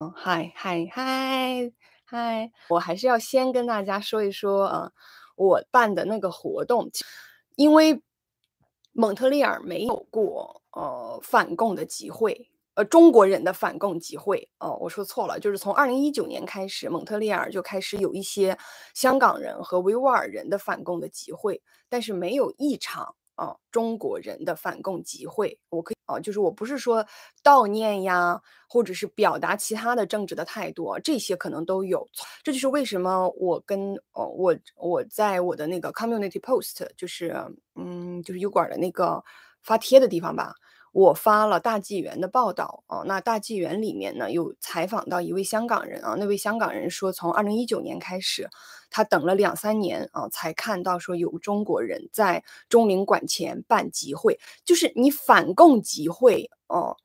嗯，嗨嗨嗨嗨！我还是要先跟大家说一说啊，我办的那个活动，因为蒙特利尔没有过呃反共的集会，呃，中国人的反共集会哦，我说错了，就是从二零一九年开始，蒙特利尔就开始有一些香港人和维吾尔人的反共的集会，但是没有一场。啊，中国人的反共集会，我可以啊，就是我不是说悼念呀，或者是表达其他的政治的态度，这些可能都有。这就是为什么我跟哦，我我在我的那个 community post，就是嗯，就是 U 管的那个发贴的地方吧。我发了大纪元的报道哦，那大纪元里面呢有采访到一位香港人啊，那位香港人说，从二零一九年开始，他等了两三年啊，才看到说有中国人在中领馆前办集会，就是你反共集会哦，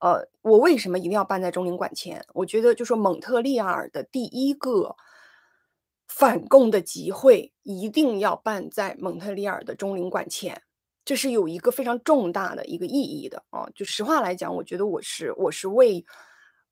呃，我为什么一定要办在中领馆前？我觉得就说蒙特利尔的第一个反共的集会一定要办在蒙特利尔的中领馆前。这是有一个非常重大的一个意义的啊！就实话来讲，我觉得我是我是为，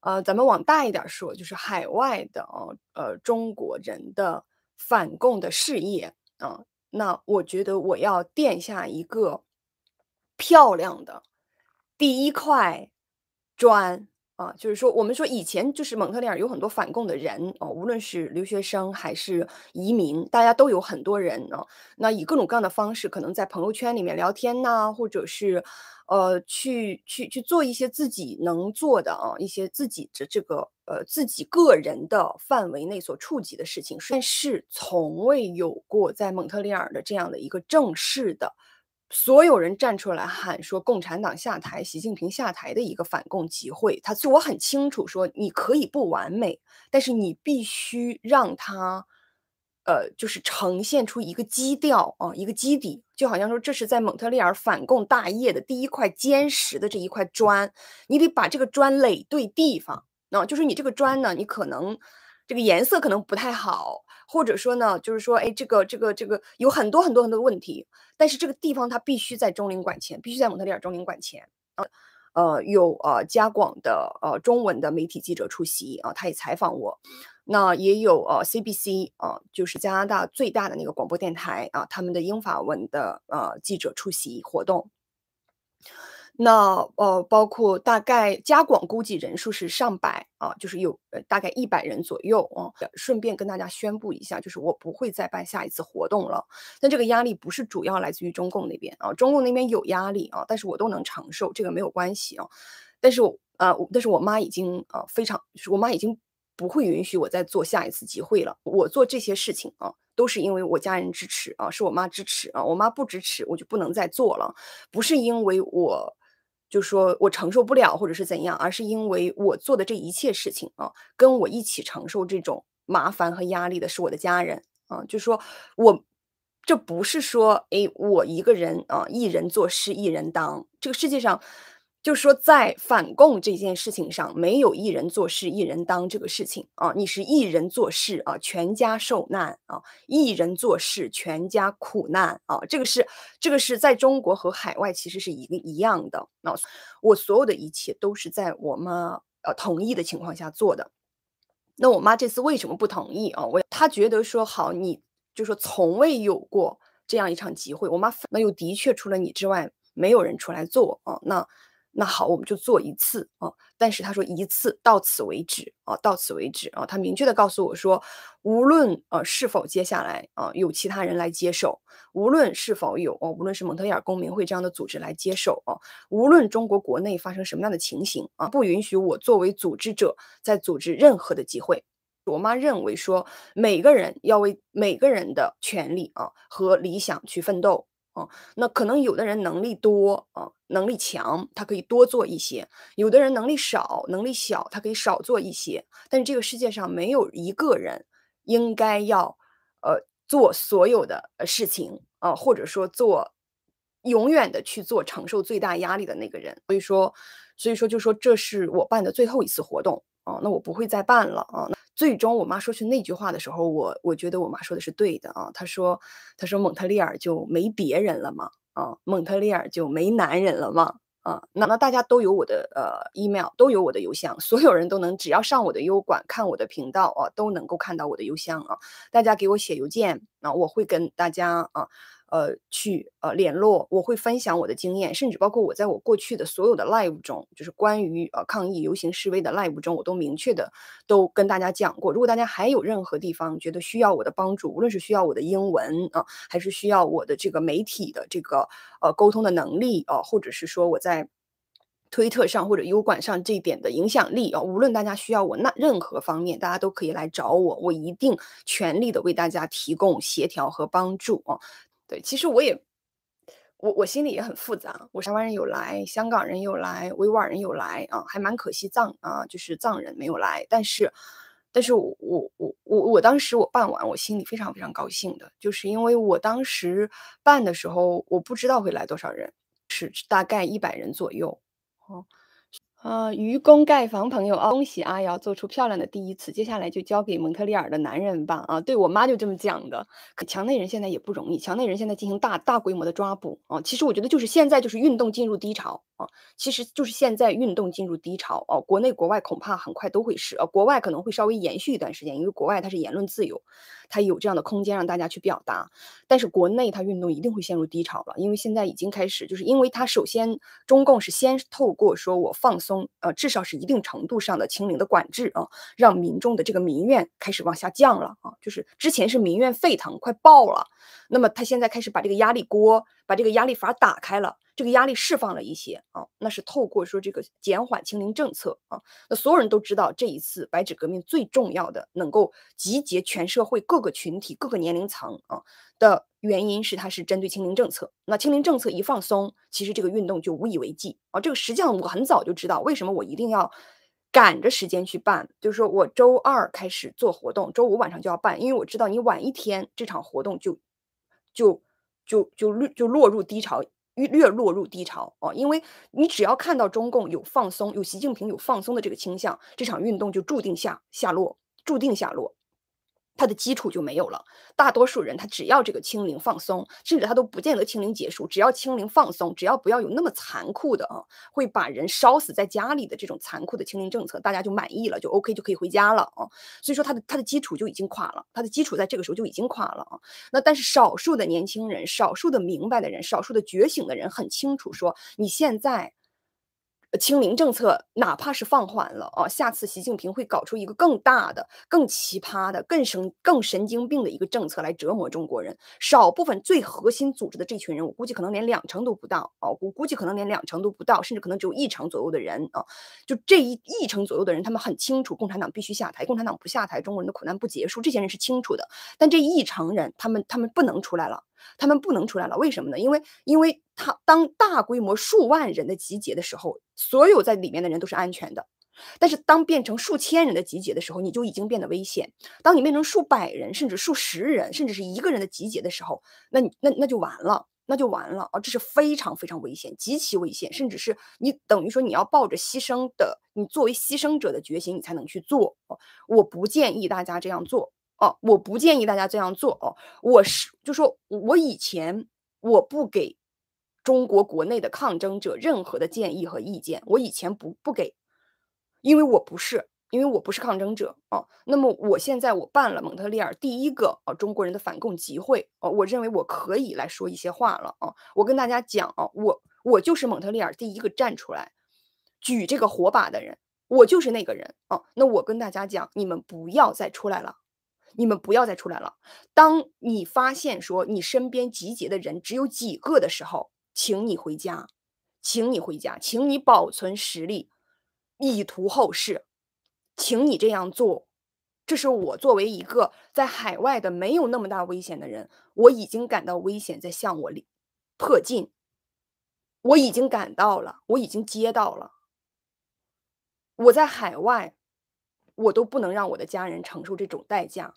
呃，咱们往大一点说，就是海外的啊，呃，中国人的反共的事业啊，那我觉得我要垫下一个漂亮的第一块砖。啊，就是说，我们说以前就是蒙特利尔有很多反共的人哦，无论是留学生还是移民，大家都有很多人啊。那以各种各样的方式，可能在朋友圈里面聊天呐，或者是，呃，去去去做一些自己能做的啊，一些自己的这个呃自己个人的范围内所触及的事情，但是从未有过在蒙特利尔的这样的一个正式的。所有人站出来喊说共产党下台，习近平下台的一个反共集会，他自我很清楚说你可以不完美，但是你必须让他，呃，就是呈现出一个基调啊，一个基底，就好像说这是在蒙特利尔反共大业的第一块坚实的这一块砖，你得把这个砖垒对地方，那就是你这个砖呢，你可能这个颜色可能不太好。或者说呢，就是说，哎，这个这个这个有很多很多很多问题，但是这个地方它必须在中领馆前，必须在蒙特利尔中领馆前啊。呃，有呃加广的呃中文的媒体记者出席啊，他也采访我。那也有呃 CBC 啊，就是加拿大最大的那个广播电台啊，他们的英法文的呃记者出席活动。那呃，包括大概加广估计人数是上百啊，就是有大概一百人左右啊。顺便跟大家宣布一下，就是我不会再办下一次活动了。但这个压力不是主要来自于中共那边啊，中共那边有压力啊，但是我都能承受，这个没有关系啊。但是我但是我妈已经啊，非常，是我妈已经不会允许我再做下一次集会了。我做这些事情啊，都是因为我家人支持啊，是我妈支持啊，我妈不支持我就不能再做了。不是因为我。就说我承受不了，或者是怎样，而是因为我做的这一切事情啊，跟我一起承受这种麻烦和压力的是我的家人啊。就说我，这不是说，哎，我一个人啊，一人做事一人当，这个世界上。就说在反共这件事情上，没有一人做事一人当这个事情啊，你是一人做事啊，全家受难啊，一人做事全家苦难啊，这个是这个是在中国和海外其实是一个一样的。那我所有的一切都是在我妈呃同意的情况下做的。那我妈这次为什么不同意啊？我她觉得说好，你就说从未有过这样一场集会，我妈那又的确除了你之外没有人出来做啊，那。那好，我们就做一次啊！但是他说一次到此为止啊，到此为止啊！他明确的告诉我说，无论呃是否接下来啊有其他人来接受，无论是否有哦，无论是蒙特利尔公民会这样的组织来接受啊，无论中国国内发生什么样的情形啊，不允许我作为组织者再组织任何的机会。我妈认为说，每个人要为每个人的权利啊和理想去奋斗。嗯，那可能有的人能力多啊，能力强，他可以多做一些；有的人能力少，能力小，他可以少做一些。但是这个世界上没有一个人应该要，呃，做所有的事情啊，或者说做永远的去做承受最大压力的那个人。所以说，所以说就说这是我办的最后一次活动啊，那我不会再办了啊。最终，我妈说出那句话的时候，我我觉得我妈说的是对的啊。她说：“她说蒙特利尔就没别人了吗？啊，蒙特利尔就没男人了吗？啊，那那大家都有我的呃 email，都有我的邮箱，所有人都能只要上我的优管看我的频道啊，都能够看到我的邮箱啊。大家给我写邮件啊，我会跟大家啊。”呃，去呃联络，我会分享我的经验，甚至包括我在我过去的所有的 live 中，就是关于呃抗议、游行、示威的 live 中，我都明确的都跟大家讲过。如果大家还有任何地方觉得需要我的帮助，无论是需要我的英文啊，还是需要我的这个媒体的这个呃沟通的能力啊，或者是说我在推特上或者优管上这一点的影响力啊，无论大家需要我那任何方面，大家都可以来找我，我一定全力的为大家提供协调和帮助啊。对，其实我也，我我心里也很复杂。我台湾人有来，香港人有来，维吾尔人有来啊，还蛮可惜藏啊，就是藏人没有来。但是，但是我我我我当时我办完，我心里非常非常高兴的，就是因为我当时办的时候，我不知道会来多少人，是大概一百人左右。哦。啊，愚公盖房朋友啊，恭喜阿瑶做出漂亮的第一次，接下来就交给蒙特利尔的男人吧啊！对我妈就这么讲的。墙内人现在也不容易，墙内人现在进行大大规模的抓捕啊！其实我觉得就是现在就是运动进入低潮啊，其实就是现在运动进入低潮哦。国内国外恐怕很快都会是啊，国外可能会稍微延续一段时间，因为国外它是言论自由，它有这样的空间让大家去表达，但是国内它运动一定会陷入低潮了，因为现在已经开始就是因为他首先中共是先透过说我放松。呃，至少是一定程度上的清零的管制啊，让民众的这个民怨开始往下降了啊，就是之前是民怨沸腾快爆了，那么他现在开始把这个压力锅、把这个压力阀打开了，这个压力释放了一些啊，那是透过说这个减缓清零政策啊，那所有人都知道这一次白纸革命最重要的能够集结全社会各个群体、各个年龄层啊的。原因是它是针对清零政策，那清零政策一放松，其实这个运动就无以为继啊。这个实际上我很早就知道，为什么我一定要赶着时间去办，就是说我周二开始做活动，周五晚上就要办，因为我知道你晚一天，这场活动就就就就落就落入低潮，略落入低潮啊。因为你只要看到中共有放松，有习近平有放松的这个倾向，这场运动就注定下下落，注定下落。它的基础就没有了。大多数人，他只要这个清零放松，甚至他都不见得清零结束，只要清零放松，只要不要有那么残酷的啊，会把人烧死在家里的这种残酷的清零政策，大家就满意了，就 OK，就可以回家了啊。所以说，他的他的基础就已经垮了，他的基础在这个时候就已经垮了啊。那但是少数的年轻人，少数的明白的人，少数的觉醒的人，很清楚说，你现在。清零政策哪怕是放缓了啊，下次习近平会搞出一个更大的、更奇葩的、更神更神经病的一个政策来折磨中国人。少部分最核心组织的这群人，我估计可能连两成都不到啊，我估计可能连两成都不到，甚至可能只有一成左右的人啊，就这一一成左右的人，他们很清楚，共产党必须下台，共产党不下台，中国人的苦难不结束，这些人是清楚的。但这一成人，他们他们不能出来了。他们不能出来了，为什么呢？因为，因为他当大规模数万人的集结的时候，所有在里面的人都是安全的。但是，当变成数千人的集结的时候，你就已经变得危险。当你变成数百人，甚至数十人，甚至是一个人的集结的时候，那你那那就完了，那就完了啊！这是非常非常危险，极其危险，甚至是你等于说你要抱着牺牲的，你作为牺牲者的决心，你才能去做。我不建议大家这样做。哦，我不建议大家这样做哦。我是就说，我以前我不给中国国内的抗争者任何的建议和意见，我以前不不给，因为我不是，因为我不是抗争者哦。那么我现在我办了蒙特利尔第一个啊中国人的反共集会哦，我认为我可以来说一些话了啊。我跟大家讲哦，我我就是蒙特利尔第一个站出来举这个火把的人，我就是那个人哦。那我跟大家讲，你们不要再出来了。你们不要再出来了。当你发现说你身边集结的人只有几个的时候，请你回家，请你回家，请你保存实力，以图后事，请你这样做。这是我作为一个在海外的没有那么大危险的人，我已经感到危险在向我里迫近，我已经感到了，我已经接到了。我在海外，我都不能让我的家人承受这种代价。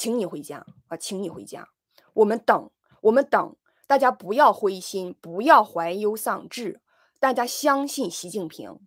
请你回家啊，请你回家，我们等，我们等，大家不要灰心，不要怀忧丧志，大家相信习近平。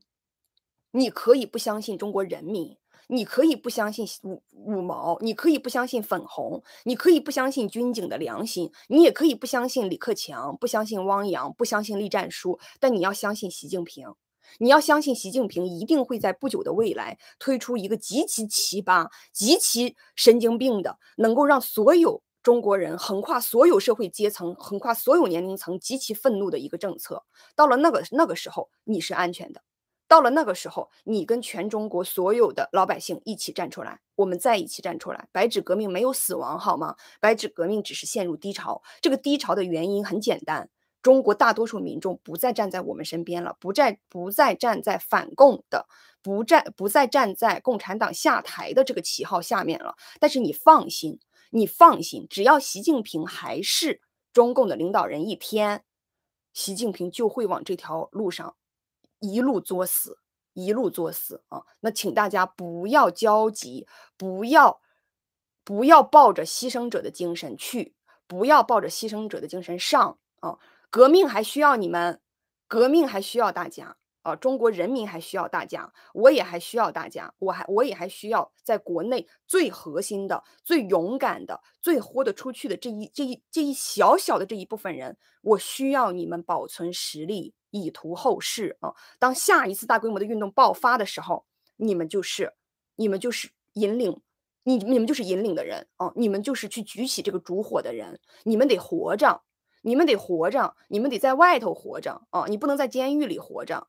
你可以不相信中国人民，你可以不相信五五毛，你可以不相信粉红，你可以不相信军警的良心，你也可以不相信李克强，不相信汪洋，不相信栗战书，但你要相信习近平。你要相信习近平一定会在不久的未来推出一个极其奇葩、极其神经病的，能够让所有中国人横跨所有社会阶层、横跨所有年龄层极其愤怒的一个政策。到了那个那个时候，你是安全的。到了那个时候，你跟全中国所有的老百姓一起站出来，我们再一起站出来。白纸革命没有死亡，好吗？白纸革命只是陷入低潮。这个低潮的原因很简单。中国大多数民众不再站在我们身边了，不再不再站在反共的，不再不再站在共产党下台的这个旗号下面了。但是你放心，你放心，只要习近平还是中共的领导人一天，习近平就会往这条路上一路作死，一路作死啊！那请大家不要焦急，不要不要抱着牺牲者的精神去，不要抱着牺牲者的精神上啊！革命还需要你们，革命还需要大家啊！中国人民还需要大家，我也还需要大家，我还我也还需要在国内最核心的、最勇敢的、最豁得出去的这一这一这一小小的这一部分人。我需要你们保存实力，以图后事啊！当下一次大规模的运动爆发的时候，你们就是，你们就是引领，你你们就是引领的人啊！你们就是去举起这个烛火的人，你们得活着。你们得活着，你们得在外头活着啊！你不能在监狱里活着，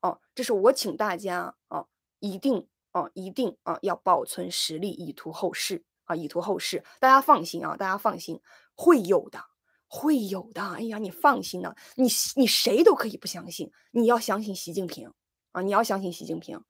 哦，这是我请大家啊，一定啊，一定啊，要保存实力，以图后事啊，以图后事。大家放心啊，大家放心，会有的，会有的。哎呀，你放心呐，你你谁都可以不相信，你要相信习近平啊，你要相信习近平。